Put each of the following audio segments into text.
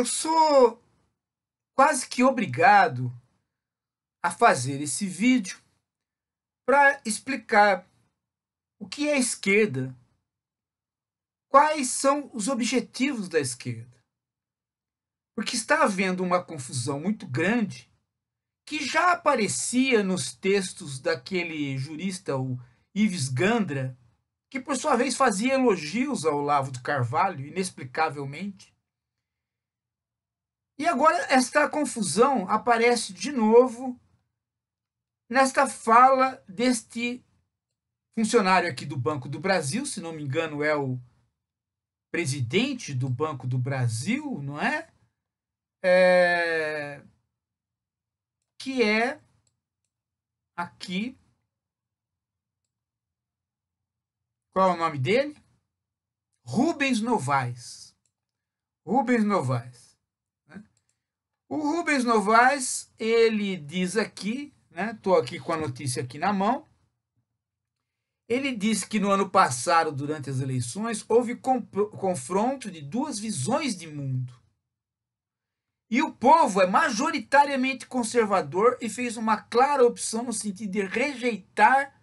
eu sou quase que obrigado a fazer esse vídeo para explicar o que é esquerda, quais são os objetivos da esquerda. Porque está havendo uma confusão muito grande que já aparecia nos textos daquele jurista, o Ives Gandra, que por sua vez fazia elogios ao Olavo de Carvalho, inexplicavelmente, e agora esta confusão aparece de novo nesta fala deste funcionário aqui do Banco do Brasil, se não me engano, é o presidente do Banco do Brasil, não é? é... Que é aqui. Qual é o nome dele? Rubens Novaes. Rubens Novaes. O Rubens Novaes, ele diz aqui, né? Tô aqui com a notícia aqui na mão. Ele diz que no ano passado, durante as eleições, houve confronto de duas visões de mundo. E o povo é majoritariamente conservador e fez uma clara opção no sentido de rejeitar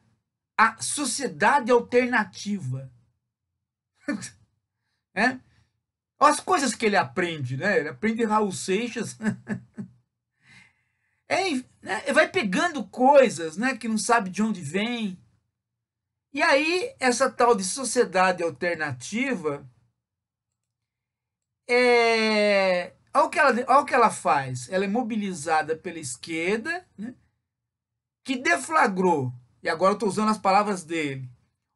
a sociedade alternativa. é? As coisas que ele aprende, né? Ele aprende Raul Seixas. é, né? Vai pegando coisas né? que não sabe de onde vem. E aí, essa tal de sociedade alternativa, é, olha, o que ela, olha o que ela faz. Ela é mobilizada pela esquerda, né? que deflagrou, e agora estou usando as palavras dele,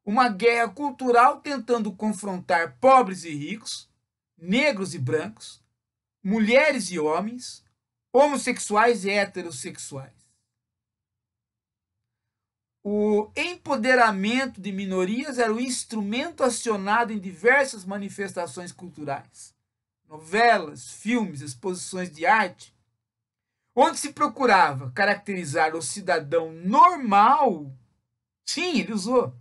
uma guerra cultural tentando confrontar pobres e ricos negros e brancos, mulheres e homens, homossexuais e heterossexuais. O empoderamento de minorias era o instrumento acionado em diversas manifestações culturais, novelas, filmes, exposições de arte, onde se procurava caracterizar o cidadão normal, sim, ele usou,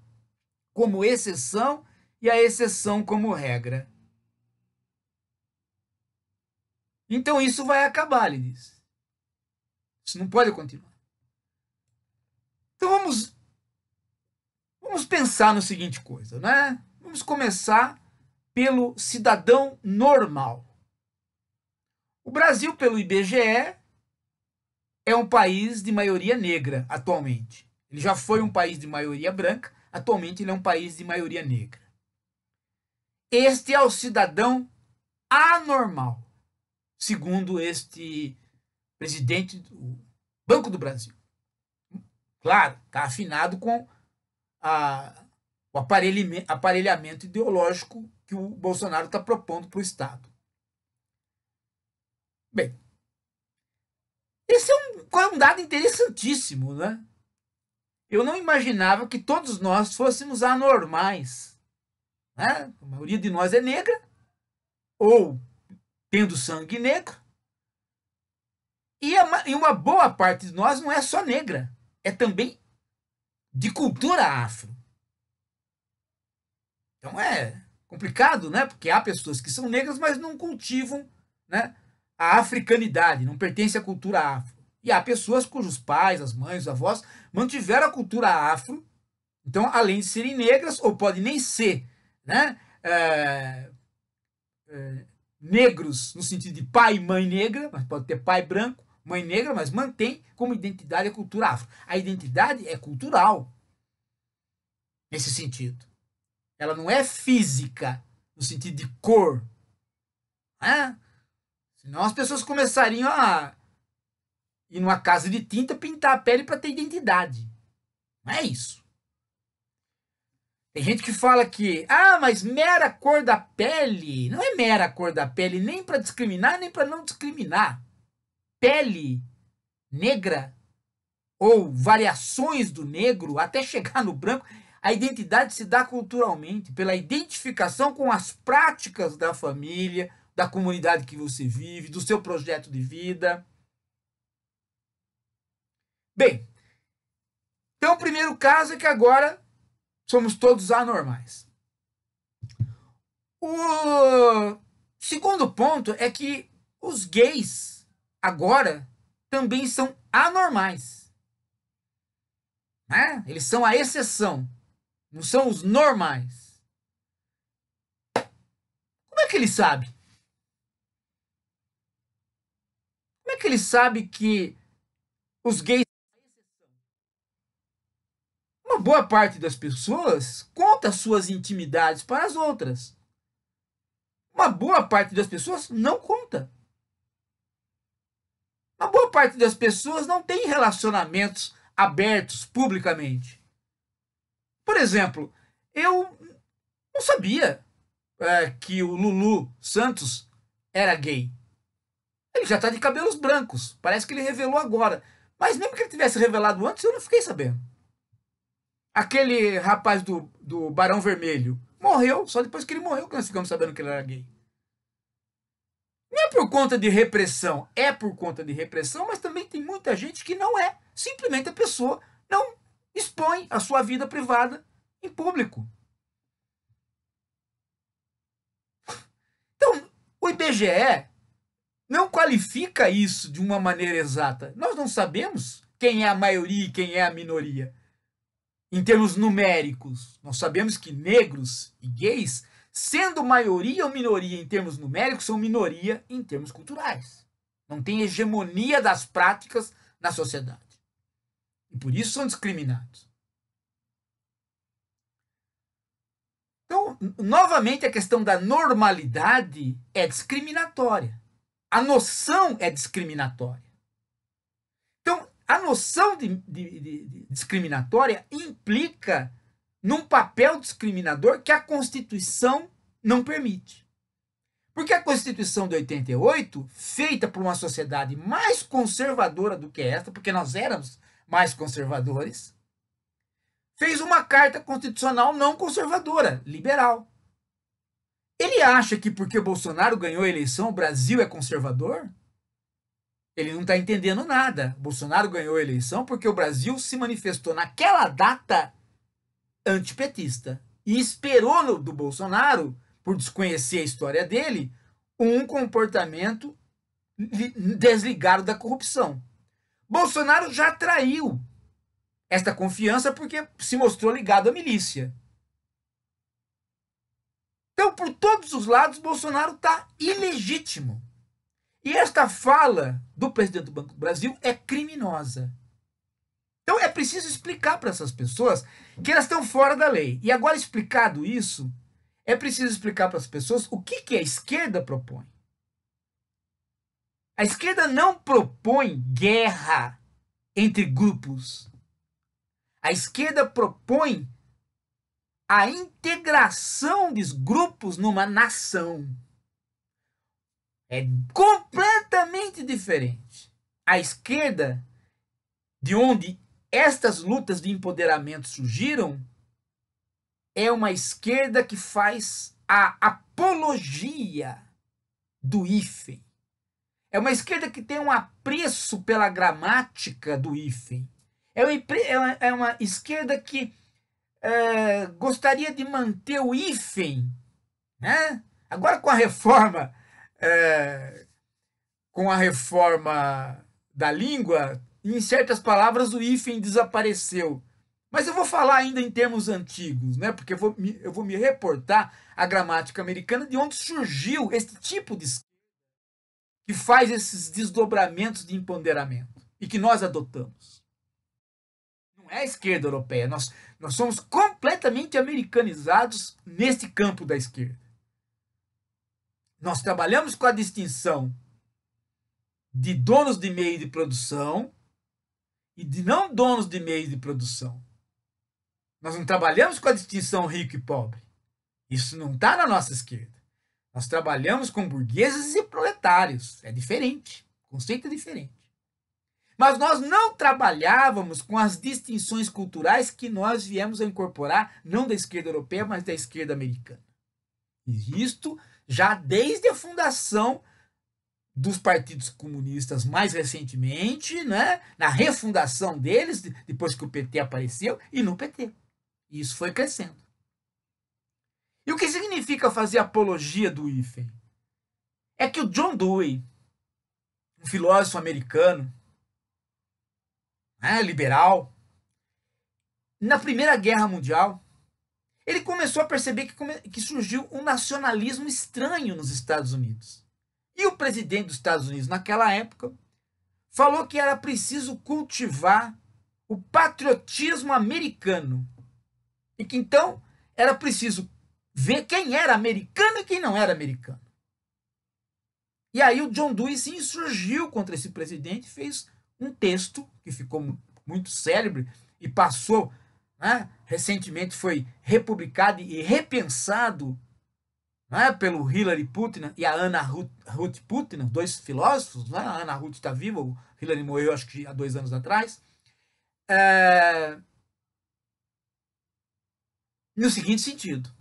como exceção e a exceção como regra. Então isso vai acabar, ele diz. Isso não pode continuar. Então vamos vamos pensar no seguinte coisa, né? Vamos começar pelo cidadão normal. O Brasil, pelo IBGE, é um país de maioria negra atualmente. Ele já foi um país de maioria branca, atualmente ele é um país de maioria negra. Este é o cidadão anormal segundo este presidente do Banco do Brasil. Claro, está afinado com a, o aparelhamento ideológico que o Bolsonaro está propondo para o Estado. Bem, esse é um, é um dado interessantíssimo, né? Eu não imaginava que todos nós fôssemos anormais. Né? A maioria de nós é negra, ou tendo sangue negro. E, a, e uma boa parte de nós não é só negra, é também de cultura afro. Então é complicado, né? Porque há pessoas que são negras, mas não cultivam né, a africanidade, não pertence à cultura afro. E há pessoas cujos pais, as mães, os avós mantiveram a cultura afro. Então, além de serem negras, ou podem nem ser, né? é, negros no sentido de pai e mãe negra, mas pode ter pai branco, mãe negra, mas mantém como identidade a cultura afro. A identidade é cultural nesse sentido. Ela não é física no sentido de cor. Né? Senão as pessoas começariam a ir numa casa de tinta pintar a pele para ter identidade. Não é isso. Tem gente que fala que, ah, mas mera cor da pele, não é mera cor da pele, nem para discriminar, nem para não discriminar. Pele negra ou variações do negro até chegar no branco, a identidade se dá culturalmente, pela identificação com as práticas da família, da comunidade que você vive, do seu projeto de vida. Bem, então o primeiro caso é que agora somos todos anormais. O segundo ponto é que os gays agora também são anormais. Né? Eles são a exceção, não são os normais. Como é que ele sabe? Como é que ele sabe que os gays uma boa parte das pessoas conta suas intimidades para as outras. Uma boa parte das pessoas não conta. Uma boa parte das pessoas não tem relacionamentos abertos publicamente. Por exemplo, eu não sabia é, que o Lulu Santos era gay. Ele já está de cabelos brancos. Parece que ele revelou agora. Mas mesmo que ele tivesse revelado antes, eu não fiquei sabendo. Aquele rapaz do, do Barão Vermelho morreu, só depois que ele morreu que nós ficamos sabendo que ele era gay. Não é por conta de repressão, é por conta de repressão, mas também tem muita gente que não é. Simplesmente a pessoa não expõe a sua vida privada em público. Então, o IBGE não qualifica isso de uma maneira exata. Nós não sabemos quem é a maioria e quem é a minoria. Em termos numéricos, nós sabemos que negros e gays, sendo maioria ou minoria em termos numéricos, são minoria em termos culturais. Não tem hegemonia das práticas na sociedade. E por isso são discriminados. Então, novamente, a questão da normalidade é discriminatória. A noção é discriminatória a noção de, de, de discriminatória implica num papel discriminador que a Constituição não permite. Porque a Constituição de 88, feita por uma sociedade mais conservadora do que esta, porque nós éramos mais conservadores, fez uma carta constitucional não conservadora, liberal. Ele acha que porque Bolsonaro ganhou a eleição, o Brasil é conservador? Ele não está entendendo nada. Bolsonaro ganhou a eleição porque o Brasil se manifestou naquela data antipetista e esperou do Bolsonaro, por desconhecer a história dele, um comportamento desligado da corrupção. Bolsonaro já traiu esta confiança porque se mostrou ligado à milícia. Então, por todos os lados, Bolsonaro está ilegítimo. E esta fala do presidente do Banco do Brasil é criminosa. Então é preciso explicar para essas pessoas que elas estão fora da lei. E agora explicado isso, é preciso explicar para as pessoas o que, que a esquerda propõe. A esquerda não propõe guerra entre grupos. A esquerda propõe a integração dos grupos numa nação. É completamente diferente. A esquerda, de onde estas lutas de empoderamento surgiram, é uma esquerda que faz a apologia do hífen. É uma esquerda que tem um apreço pela gramática do hífen. É uma, é, é uma esquerda que é, gostaria de manter o hífen. Né? Agora, com a reforma é, com a reforma da língua, em certas palavras o hífen desapareceu. Mas eu vou falar ainda em termos antigos, né? porque eu vou, me, eu vou me reportar à gramática americana de onde surgiu esse tipo de que faz esses desdobramentos de empoderamento e que nós adotamos. Não é a esquerda europeia, nós, nós somos completamente americanizados nesse campo da esquerda. Nós trabalhamos com a distinção de donos de meio de produção e de não donos de meio de produção. Nós não trabalhamos com a distinção rico e pobre. Isso não está na nossa esquerda. Nós trabalhamos com burgueses e proletários. É diferente. O conceito é diferente. Mas nós não trabalhávamos com as distinções culturais que nós viemos a incorporar, não da esquerda europeia, mas da esquerda americana. E isto já desde a fundação dos partidos comunistas mais recentemente, né, na refundação deles, depois que o PT apareceu, e no PT. Isso foi crescendo. E o que significa fazer apologia do IFEM? É que o John Dewey, um filósofo americano, né, liberal, na Primeira Guerra Mundial, ele começou a perceber que, que surgiu um nacionalismo estranho nos Estados Unidos. E o presidente dos Estados Unidos, naquela época, falou que era preciso cultivar o patriotismo americano. E que então era preciso ver quem era americano e quem não era americano. E aí o John Dewey se insurgiu contra esse presidente, fez um texto que ficou muito célebre e passou né? recentemente foi republicado e repensado né? pelo Hillary Putnam e a Anna Ruth, Ruth Putnam, dois filósofos, né? a Anna Ruth está viva, o Hillary morreu acho que há dois anos atrás, é... no seguinte sentido. O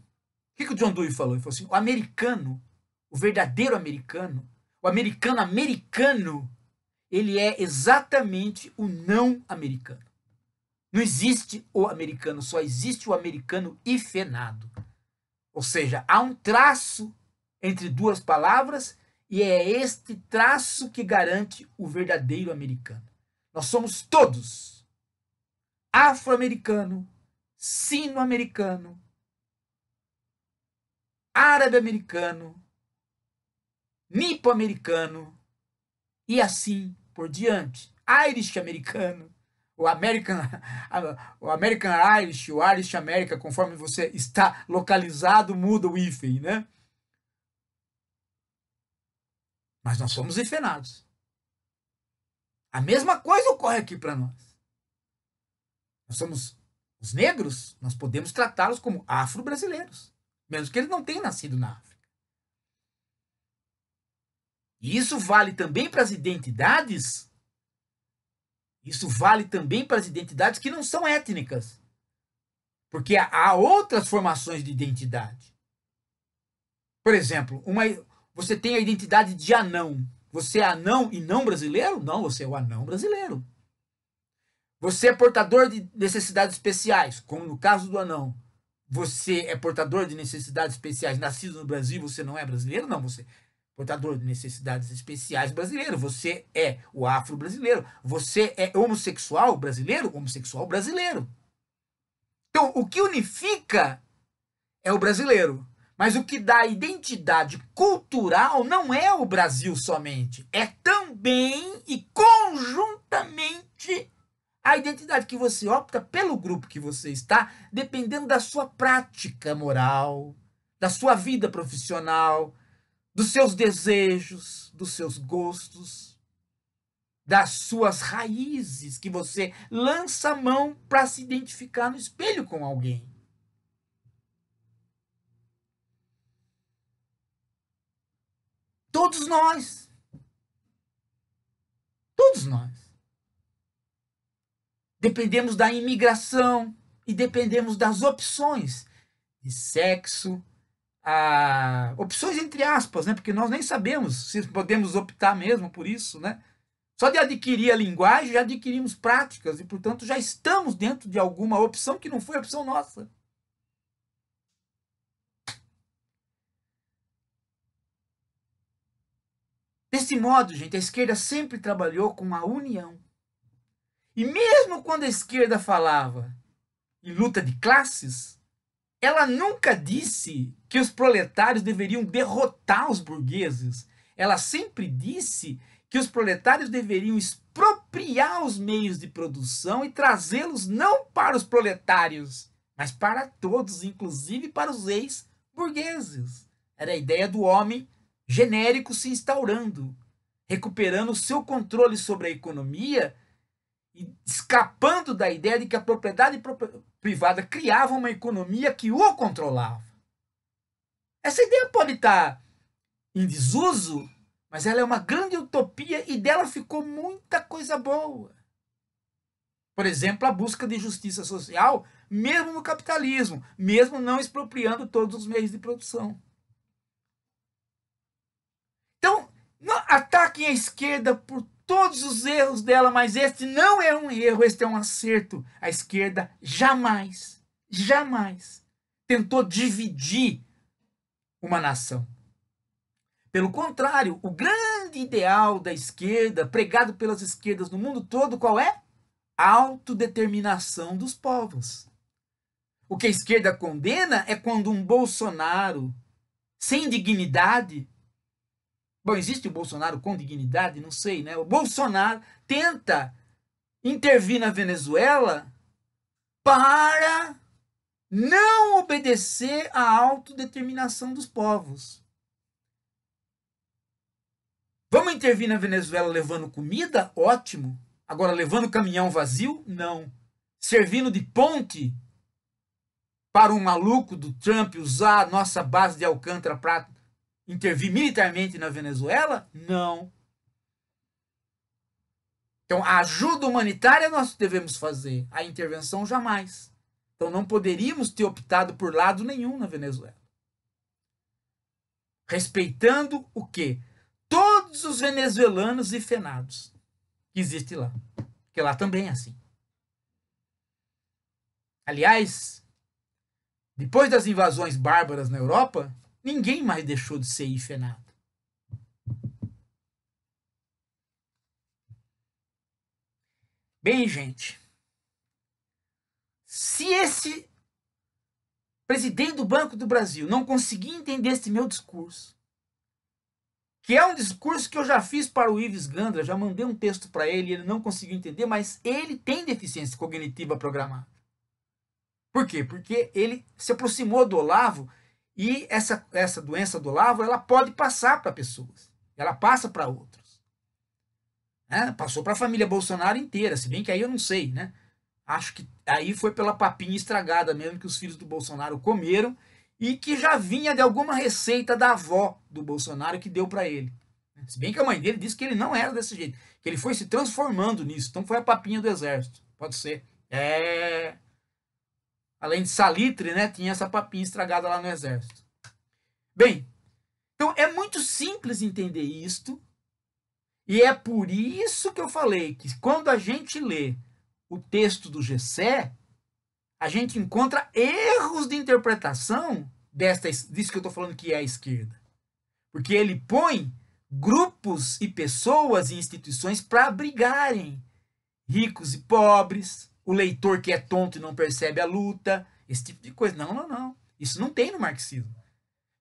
que, que o John Dewey falou? Ele falou assim, o americano, o verdadeiro americano, o americano americano, ele é exatamente o não americano. Não existe o americano, só existe o americano hifenado. Ou seja, há um traço entre duas palavras e é este traço que garante o verdadeiro americano. Nós somos todos afro-americano, sino-americano, árabe-americano, nipo-americano e assim por diante, irish-americano o American, o American Irish, o Irish America, conforme você está localizado, muda o hífen, né? Mas nós somos hifenados. A mesma coisa ocorre aqui para nós. Nós somos os negros, nós podemos tratá-los como afro-brasileiros, mesmo que eles não tenham nascido na África. E isso vale também para as identidades isso vale também para as identidades que não são étnicas. Porque há outras formações de identidade. Por exemplo, uma, você tem a identidade de anão. Você é anão e não brasileiro? Não, você é o anão brasileiro. Você é portador de necessidades especiais, como no caso do anão. Você é portador de necessidades especiais, nascido no Brasil, você não é brasileiro? Não, você portador de necessidades especiais brasileiro, você é o afro-brasileiro, você é homossexual brasileiro, homossexual brasileiro. Então, o que unifica é o brasileiro, mas o que dá identidade cultural não é o Brasil somente, é também e conjuntamente a identidade que você opta pelo grupo que você está, dependendo da sua prática moral, da sua vida profissional, dos seus desejos, dos seus gostos, das suas raízes que você lança a mão para se identificar no espelho com alguém. Todos nós. Todos nós. Dependemos da imigração e dependemos das opções de sexo, a opções entre aspas, né? Porque nós nem sabemos se podemos optar mesmo por isso, né? Só de adquirir a linguagem já adquirimos práticas e, portanto, já estamos dentro de alguma opção que não foi opção nossa. Desse modo, gente, a esquerda sempre trabalhou com a união. E mesmo quando a esquerda falava em luta de classes, ela nunca disse que os proletários deveriam derrotar os burgueses. Ela sempre disse que os proletários deveriam expropriar os meios de produção e trazê-los não para os proletários, mas para todos, inclusive para os ex-burgueses. Era a ideia do homem genérico se instaurando, recuperando o seu controle sobre a economia e escapando da ideia de que a propriedade privada criava uma economia que o controlava. Essa ideia pode estar em desuso, mas ela é uma grande utopia e dela ficou muita coisa boa. Por exemplo, a busca de justiça social, mesmo no capitalismo, mesmo não expropriando todos os meios de produção. Então, ataquem a esquerda por todos os erros dela, mas este não é um erro, este é um acerto. A esquerda jamais, jamais tentou dividir uma nação. Pelo contrário, o grande ideal da esquerda, pregado pelas esquerdas no mundo todo, qual é? A autodeterminação dos povos. O que a esquerda condena é quando um Bolsonaro sem dignidade. Bom, existe o Bolsonaro com dignidade? Não sei, né? O Bolsonaro tenta intervir na Venezuela para não obedecer à autodeterminação dos povos. Vamos intervir na Venezuela levando comida? Ótimo. Agora, levando caminhão vazio? Não. Servindo de ponte para um maluco do Trump usar a nossa base de Alcântara para intervir militarmente na Venezuela? Não. Então, a ajuda humanitária nós devemos fazer, a intervenção jamais. Então não poderíamos ter optado por lado nenhum na Venezuela. Respeitando o quê? Todos os venezuelanos e fenados que existe lá. Porque lá também é assim. Aliás, depois das invasões bárbaras na Europa, ninguém mais deixou de ser ifenado. Bem, gente, se esse presidente do Banco do Brasil não conseguir entender esse meu discurso, que é um discurso que eu já fiz para o Ives Gandra, já mandei um texto para ele, ele não conseguiu entender, mas ele tem deficiência cognitiva programada. Por quê? Porque ele se aproximou do Olavo e essa, essa doença do Olavo ela pode passar para pessoas, ela passa para outros. Né? Passou para a família Bolsonaro inteira, se bem que aí eu não sei, né? Acho que aí foi pela papinha estragada mesmo que os filhos do Bolsonaro comeram e que já vinha de alguma receita da avó do Bolsonaro que deu para ele. Se bem que a mãe dele disse que ele não era desse jeito, que ele foi se transformando nisso. Então foi a papinha do exército. Pode ser. É. Além de salitre, né? Tinha essa papinha estragada lá no exército. Bem, então é muito simples entender isto. E é por isso que eu falei que quando a gente lê o texto do Gessé, a gente encontra erros de interpretação desta, disso que eu estou falando que é a esquerda. Porque ele põe grupos e pessoas e instituições para brigarem. Ricos e pobres, o leitor que é tonto e não percebe a luta, esse tipo de coisa. Não, não, não. Isso não tem no marxismo.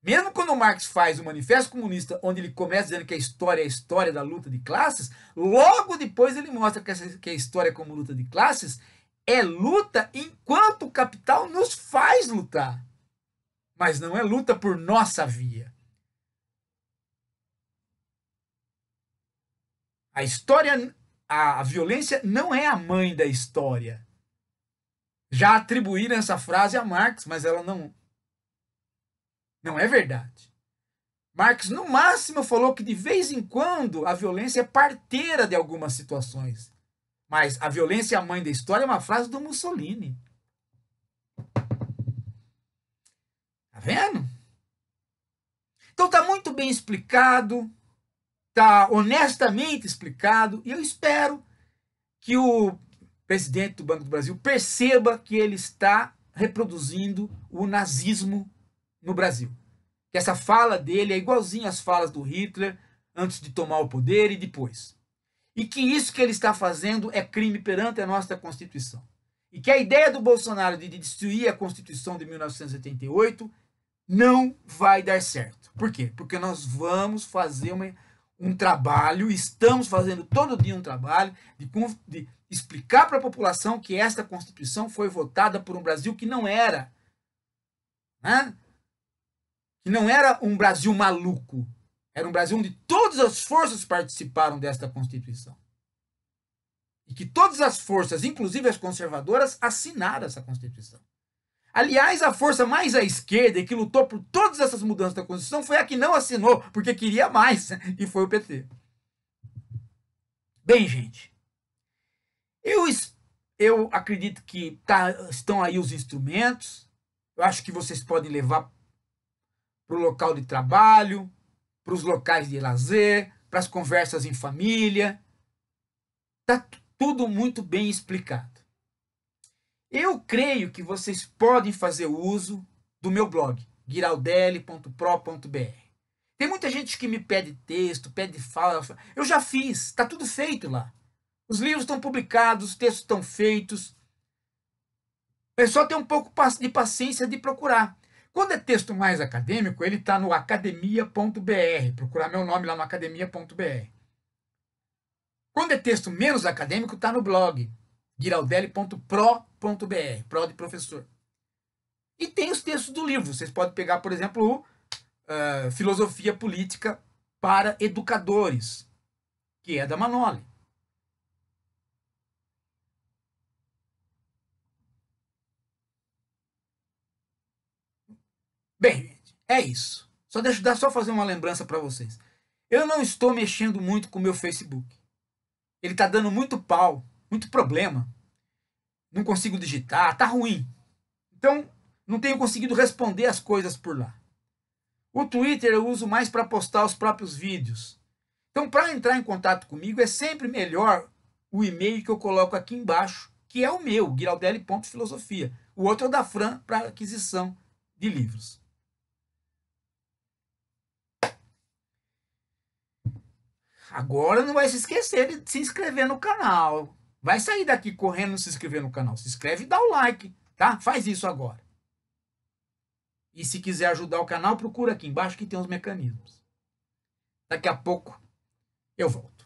Mesmo quando Marx faz o Manifesto Comunista, onde ele começa dizendo que a história é a história da luta de classes, logo depois ele mostra que, essa, que a história é como luta de classes é luta enquanto o capital nos faz lutar. Mas não é luta por nossa via. A história, a, a violência não é a mãe da história. Já atribuíram essa frase a Marx, mas ela não, não é verdade. Marx, no máximo, falou que de vez em quando a violência é parteira de algumas situações. Mas a violência é a mãe da história é uma frase do Mussolini. Tá vendo? Então tá muito bem explicado, tá honestamente explicado, e eu espero que o presidente do Banco do Brasil perceba que ele está reproduzindo o nazismo no Brasil. Que essa fala dele é igualzinha às falas do Hitler antes de tomar o poder e depois. E que isso que ele está fazendo é crime perante a nossa Constituição. E que a ideia do Bolsonaro de destruir a Constituição de 1988 não vai dar certo. Por quê? Porque nós vamos fazer uma, um trabalho, estamos fazendo todo dia um trabalho de, de explicar para a população que esta Constituição foi votada por um Brasil que não era. Né? não era um Brasil maluco. Era um Brasil onde todas as forças participaram desta Constituição. E que todas as forças, inclusive as conservadoras, assinaram essa Constituição. Aliás, a força mais à esquerda e que lutou por todas essas mudanças da Constituição foi a que não assinou, porque queria mais, e foi o PT. Bem, gente, eu, eu acredito que tá, estão aí os instrumentos. Eu acho que vocês podem levar para o local de trabalho, para os locais de lazer, para as conversas em família. Está tudo muito bem explicado. Eu creio que vocês podem fazer uso do meu blog, giraldelli.pro.br. Tem muita gente que me pede texto, pede fala. Eu já fiz, está tudo feito lá. Os livros estão publicados, os textos estão feitos. É só ter um pouco de paciência de procurar. Quando é texto mais acadêmico, ele está no academia.br. Procurar meu nome lá no academia.br. Quando é texto menos acadêmico, está no blog giraldeli.pro.br, pro de professor. E tem os textos do livro. Vocês podem pegar, por exemplo, o uh, Filosofia Política para Educadores, que é da Manoli. Bem, gente, é isso. Só deixa eu só fazer uma lembrança para vocês. Eu não estou mexendo muito com o meu Facebook. Ele está dando muito pau, muito problema. Não consigo digitar, tá ruim. Então, não tenho conseguido responder as coisas por lá. O Twitter eu uso mais para postar os próprios vídeos. Então, para entrar em contato comigo, é sempre melhor o e-mail que eu coloco aqui embaixo, que é o meu, guiraldelli.filosofia. O outro é o da Fran para aquisição de livros. agora não vai se esquecer de se inscrever no canal. Vai sair daqui correndo se inscrever no canal. Se inscreve e dá o like, tá? Faz isso agora. E se quiser ajudar o canal, procura aqui embaixo que tem os mecanismos. Daqui a pouco eu volto.